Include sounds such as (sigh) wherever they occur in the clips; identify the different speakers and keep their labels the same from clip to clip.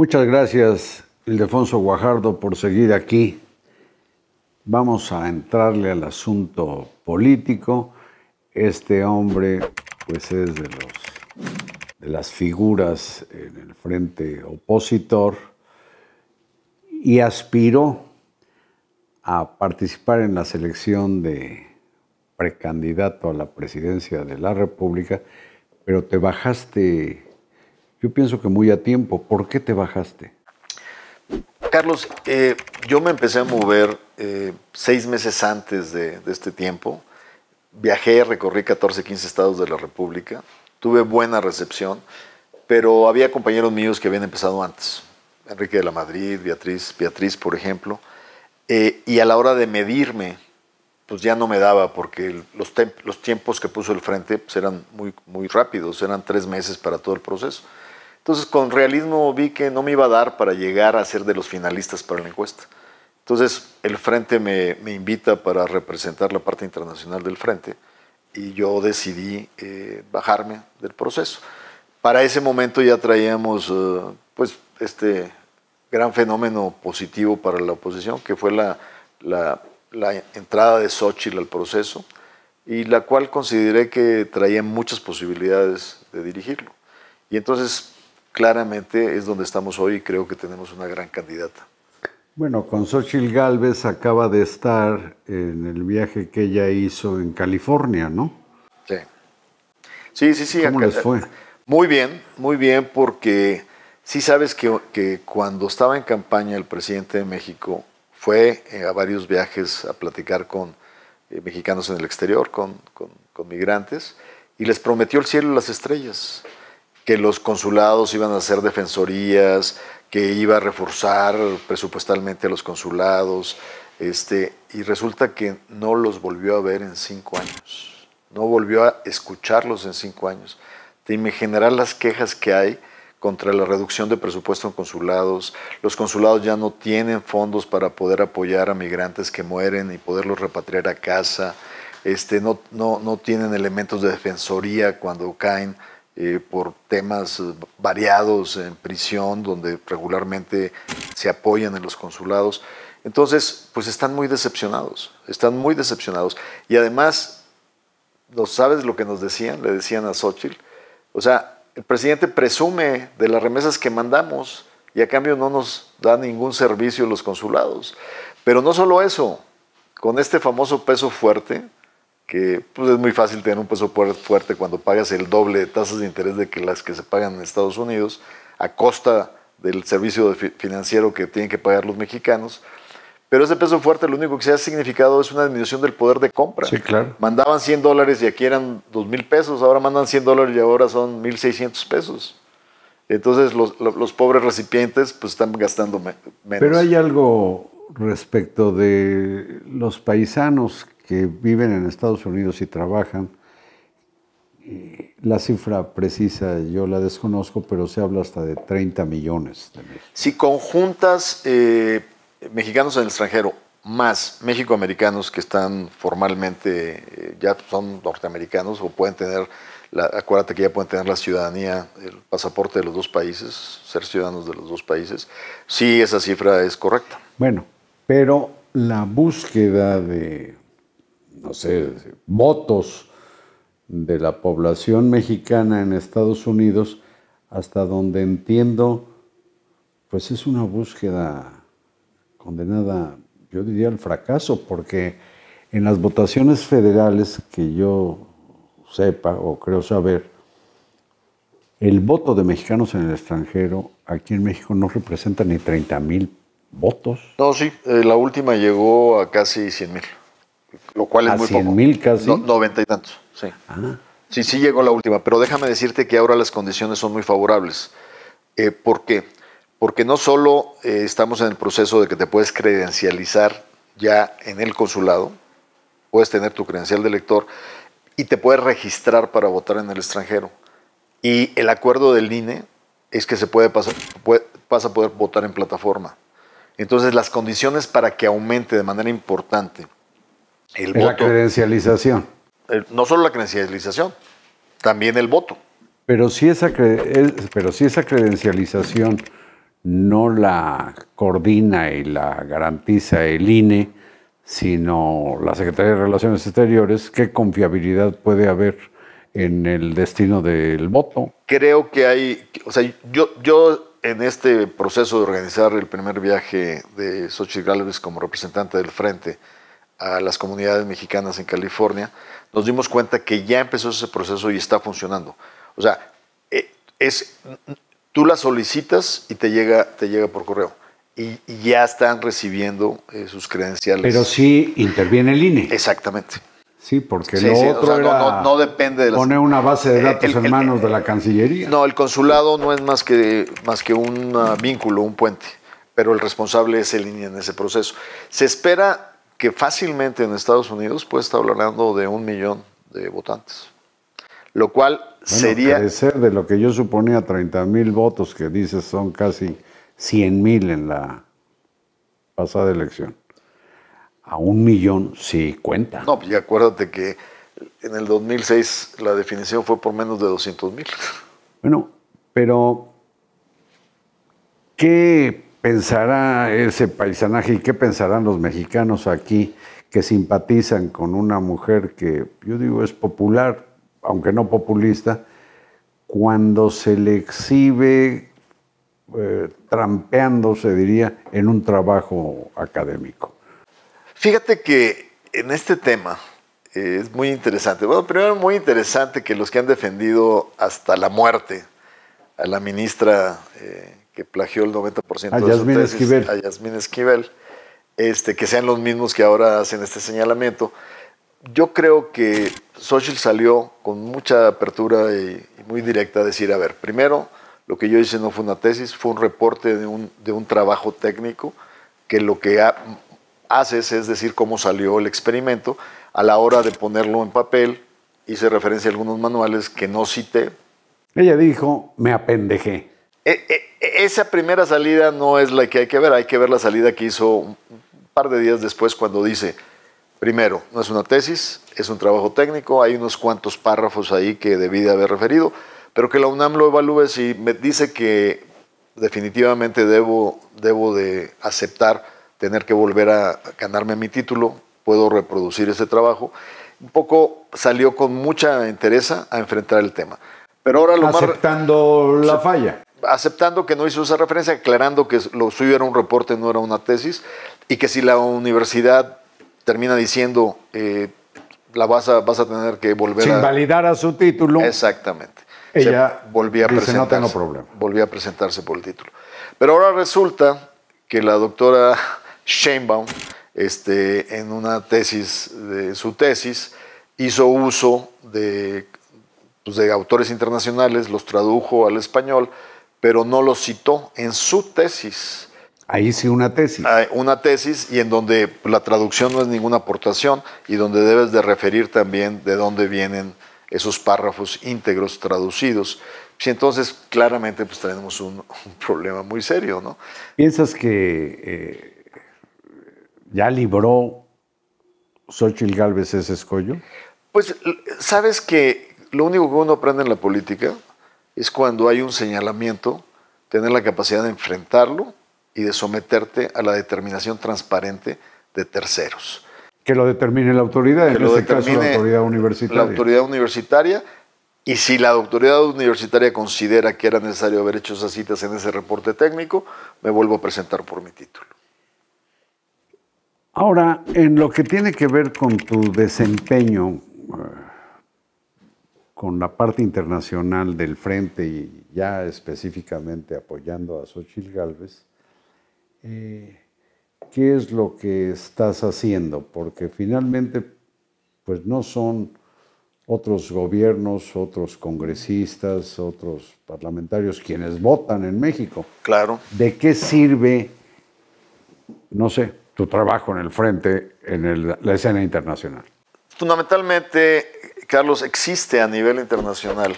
Speaker 1: Muchas gracias, Ildefonso Guajardo, por seguir aquí. Vamos a entrarle al asunto político. Este hombre, pues es de, de las figuras en el frente opositor y aspiró a participar en la selección de precandidato a la presidencia de la República, pero te bajaste yo pienso que muy a tiempo. ¿Por qué te bajaste?
Speaker 2: Carlos, eh, yo me empecé a mover eh, seis meses antes de, este tiempo. Viajé, recorrí 14, 15 estados de la República. Tuve buena recepción, pero había compañeros míos que habían empezado antes. Enrique de la Madrid, Beatriz, Beatriz por ejemplo. Eh, y a la hora de medirme, pues ya no me daba porque los, los tiempos que puso el frente pues eran muy, muy rápidos, eran tres meses para todo el proceso. Entonces con realismo vi que no me iba a dar para llegar a ser de los finalistas para la encuesta. Entonces el Frente me, invita para representar la parte internacional del Frente y yo decidí eh, bajarme del proceso. Para ese momento ya traíamos eh, pues este gran fenómeno positivo para la oposición, que fue la, la, la entrada de Xochitl al proceso y la cual consideré que traía muchas posibilidades de dirigirlo. Y entonces claramente es donde estamos hoy y creo que tenemos una gran candidata.
Speaker 1: Bueno, con Xochitl Galvez acaba de estar en el viaje que ella hizo en California, ¿no?
Speaker 2: Sí. Sí, sí, sí. ¿Cómo les fue? Muy bien, muy bien, porque sí sabes que, cuando estaba en campaña el presidente de México fue eh, a varios viajes a platicar con eh, mexicanos en el exterior, con, con, con migrantes, y les prometió el cielo y las estrellas que los consulados iban a hacer defensorías, que iba a reforzar presupuestalmente a los consulados, este, y resulta que no los volvió a ver en cinco años, no volvió a escucharlos en cinco años. me imaginarás las quejas que hay contra la reducción de presupuesto en consulados, los consulados ya no tienen fondos para poder apoyar a migrantes que mueren y poderlos repatriar a casa, este, no, no tienen elementos de defensoría cuando caen eh, por temas eh, variados en prisión, donde regularmente se apoyan en los consulados. Entonces, pues están muy decepcionados, están muy decepcionados. Y además, ¿no sabes lo que nos decían? Le decían a Xochitl. O sea, el presidente presume de las remesas que mandamos y a cambio no nos da ningún servicio los consulados. Pero no solo eso, con este famoso peso fuerte, que pues, es muy fácil tener un peso fuerte cuando pagas el doble de tasas de interés de que las que se pagan en Estados Unidos, a costa del servicio financiero que tienen que pagar los mexicanos. Pero ese peso fuerte lo único que se ha significado es una disminución del poder de compra. Sí, claro. Mandaban 100 dólares y aquí eran 2 mil pesos, ahora mandan 100 dólares y ahora son 1.600 pesos. Entonces los, los, pobres recipientes pues están gastando menos. Pero hay
Speaker 1: algo respecto de los paisanos que viven en Estados Unidos y trabajan. La cifra precisa yo la desconozco, pero se habla hasta de 30 millones.
Speaker 2: si conjuntas eh, mexicanos en el extranjero más mexicoamericanos que están formalmente, eh, ya son norteamericanos o pueden tener, la, acuérdate que ya pueden tener la ciudadanía, el pasaporte de los dos países, ser ciudadanos de los dos países, sí esa cifra es correcta.
Speaker 1: Bueno, pero la búsqueda de no sé, votos de la población mexicana en Estados Unidos, hasta donde entiendo, pues es una búsqueda condenada, yo diría, al fracaso, porque en las votaciones federales que yo sepa o creo saber, el voto de mexicanos en el extranjero aquí en México no representa ni 30 mil votos.
Speaker 2: No, sí, eh, la última llegó a casi 100 mil lo cual es muy mil casi? Noventa y tantos, sí. Ah. Sí, sí llegó la última, pero déjame decirte que ahora las condiciones son muy favorables. Eh, ¿Por qué? Porque no solo eh, estamos en el proceso de que te puedes credencializar ya en el consulado, puedes tener tu credencial de elector y te puedes registrar para votar en el extranjero. Y el acuerdo del INE es que se puede pasar, pasa a poder votar en plataforma. Entonces las condiciones para que aumente de manera importante la
Speaker 1: credencialización.
Speaker 2: no solo la credencialización, también el voto.
Speaker 1: Pero si esa, pero si esa credencialización no la coordina y la garantiza el INE, sino la Secretaría de Relaciones Exteriores, ¿qué confiabilidad puede haber en el destino del voto?
Speaker 2: Creo que hay, o sea, yo, yo en este proceso de organizar el primer viaje de Xochitl Gálvez como representante del Frente, a las comunidades mexicanas en California, nos dimos cuenta que ya empezó ese proceso y está funcionando. O sea, eh, es, tú la solicitas y te llega, te llega por correo. Y, ya están recibiendo eh, sus credenciales. Pero
Speaker 1: sí interviene el INE. Exactamente. Sí, porque lo otro no, depende de una
Speaker 2: base de eh, datos en
Speaker 1: manos de la Cancillería.
Speaker 2: No, el consulado no es más que, más que un ah, vínculo, un puente, pero el responsable es el INE en ese proceso. Se espera que fácilmente en Estados Unidos puede estar hablando de un millón de votantes. Lo cual sería... sería...
Speaker 1: parecer, de lo que yo suponía 30 mil votos, que dices son casi 100 mil en la pasada elección. A un millón sí cuenta.
Speaker 2: No, pues y acuérdate que en el 2006 la definición fue por menos de 200 mil.
Speaker 1: Bueno, pero ¿qué pensará ese paisanaje y qué pensarán los mexicanos aquí que simpatizan con una mujer que yo digo es popular, aunque no populista, cuando se le exhibe eh, trampeando, se diría, en un trabajo
Speaker 2: académico. Fíjate que en este tema eh, es muy interesante. Bueno, primero muy interesante que los que han defendido hasta la muerte a la ministra eh, que plagió el 90% a de Yasmín tesis, Esquivel. Esquivel, este, que sean los mismos que ahora hacen este señalamiento. Yo creo que Social salió con mucha apertura y, muy directa a decir, a ver, primero, lo que yo hice no fue una tesis, fue un reporte de un, de un trabajo técnico que lo que haces es decir cómo salió el experimento a la hora de ponerlo en papel. Hice referencia a algunos manuales que no cité. Ella dijo, me apendejé. Eh, eh, eh, esa primera salida no es la que hay que ver, hay que ver la salida que hizo un par de días después cuando dice, primero, no es una tesis, es un trabajo técnico, hay unos cuantos párrafos ahí que debí de haber referido, pero que la UNAM lo evalúe si me dice que definitivamente debo, de aceptar tener que volver a ganarme mi título, puedo reproducir ese trabajo. Un poco salió con mucha interés a enfrentar el tema. Pero ahora lo Aceptando la falla aceptando que no hizo esa referencia, aclarando que lo suyo era un reporte, no era una tesis, y que si la universidad termina diciendo, eh, la vas a, vas a tener que volver Sin a... validar a su título. Exactamente. Ella volvía a presentarse. a presentarse por el título. Pero ahora resulta que la doctora (laughs) Sheinbaum, este, en una tesis, de su tesis, hizo uso de, pues, de autores internacionales, los tradujo al español, pero no lo citó en su tesis. Ahí sí una tesis. Ah, una tesis y en donde la traducción no es ninguna aportación y donde debes de referir también de dónde vienen esos párrafos íntegros traducidos. si entonces claramente pues tenemos (laughs) un, problema muy serio, ¿no? ¿Piensas que eh,
Speaker 1: ya libró Xochitl Gálvez ese escollo?
Speaker 2: Pues sabes que lo único que uno aprende en la política es cuando hay un señalamiento, tener la capacidad de enfrentarlo y de someterte a la determinación transparente de terceros.
Speaker 1: Que lo determine la autoridad, en este caso la autoridad universitaria. La autoridad
Speaker 2: universitaria y si la autoridad universitaria considera que era necesario haber hecho esas citas en ese reporte técnico, me vuelvo a presentar por mi título.
Speaker 1: Ahora, en lo que tiene que ver con tu desempeño
Speaker 2: eh,
Speaker 1: con la parte internacional del frente y ya específicamente apoyando a Xochitl Gálvez, eh, ¿qué es lo que estás haciendo? Porque finalmente, pues no son otros gobiernos, otros congresistas, otros parlamentarios quienes votan en México. Claro. ¿De qué sirve, no sé, tu trabajo en el frente, en la escena internacional?
Speaker 2: Fundamentalmente Carlos, existe a nivel internacional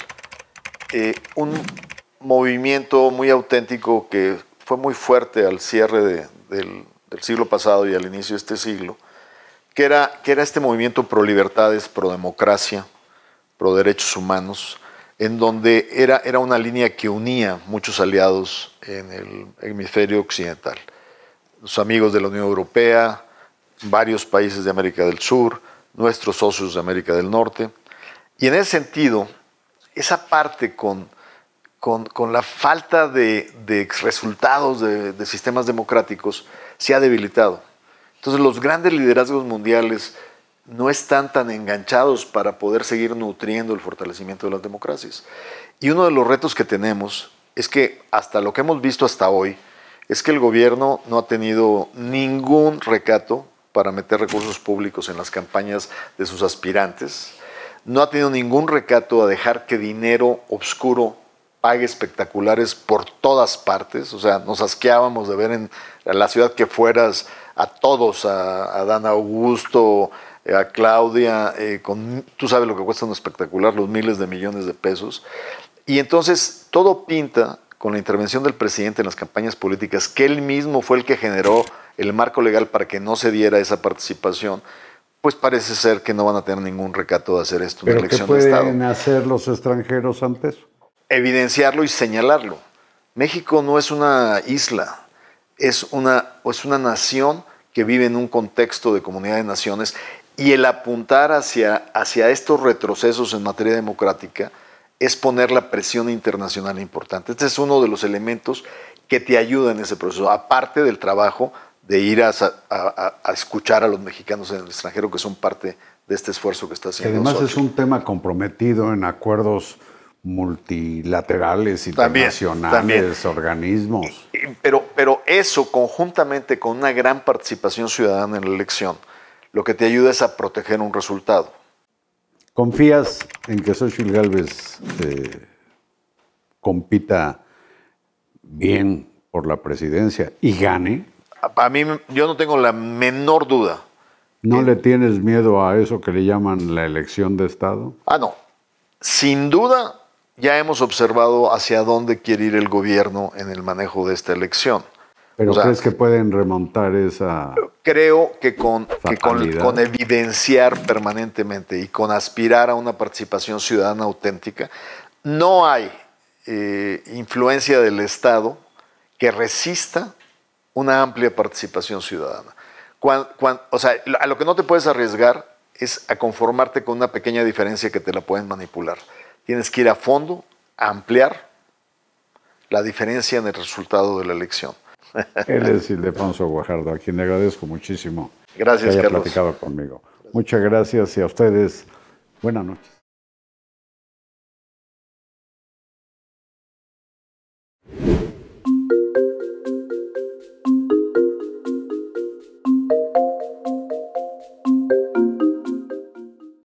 Speaker 2: eh, un movimiento muy auténtico que fue muy fuerte al cierre del, siglo pasado y al inicio de este siglo, que era, que era este movimiento pro libertades, pro democracia, pro derechos humanos, en donde era, era una línea que unía muchos aliados en el hemisferio occidental. Los amigos de la Unión Europea, varios países de América del Sur, nuestros socios de América del Norte. Y en ese sentido, esa parte con, la falta de, resultados de, sistemas democráticos se ha debilitado. Entonces los grandes liderazgos mundiales no están tan enganchados para poder seguir nutriendo el fortalecimiento de las democracias. Y uno de los retos que tenemos es que hasta lo que hemos visto hasta hoy, es que el gobierno no ha tenido ningún recato para meter recursos públicos en las campañas de sus aspirantes no ha tenido ningún recato a dejar que dinero obscuro pague espectaculares por todas partes. O sea, nos asqueábamos de ver en la ciudad que fueras a todos, a, Dan Augusto, eh, a Claudia, eh, con, tú sabes lo que cuesta un espectacular, los miles de millones de pesos. Y entonces todo pinta con la intervención del presidente en las campañas políticas, que él mismo fue el que generó el marco legal para que no se diera esa participación pues parece ser que no van a tener ningún recato de hacer esto. Una elección qué pueden
Speaker 1: hacer los extranjeros antes?
Speaker 2: Evidenciarlo y señalarlo. México no es una isla, es una, es una nación que vive en un contexto de comunidad de naciones y el apuntar hacia, hacia estos retrocesos en materia democrática es poner la presión internacional importante. Este es uno de los elementos que te ayuda en ese proceso, aparte del trabajo de ir a, escuchar a los mexicanos en el extranjero que son parte de este esfuerzo que está haciendo. Además es
Speaker 1: un tema comprometido en acuerdos multilaterales, internacionales, también, organismos.
Speaker 2: Pero, eso conjuntamente con una gran participación ciudadana en la elección, lo que te ayuda es a proteger un resultado.
Speaker 1: ¿Confías en que Xochitl Galvez eh, compita bien por la presidencia
Speaker 2: y gane? para mí yo no tengo la menor duda.
Speaker 1: ¿No eh, le tienes miedo a eso que le llaman la elección de Estado?
Speaker 2: Ah, no. Sin duda ya hemos observado hacia dónde quiere ir el gobierno en el manejo de esta elección. ¿Pero crees
Speaker 1: que pueden remontar esa.?
Speaker 2: Creo que, con, evidenciar permanentemente y con aspirar a una participación ciudadana auténtica, no hay eh, influencia del Estado que resista una amplia participación ciudadana. o sea, a lo que no te puedes arriesgar es a conformarte con una pequeña diferencia que te la pueden manipular. Tienes que ir a fondo, a ampliar la diferencia en el resultado de la elección.
Speaker 1: (laughs) Él es Ildefonso Guajardo, a quien le
Speaker 2: agradezco muchísimo. Gracias, que haya platicado conmigo. Muchas gracias y a ustedes, buenas noches.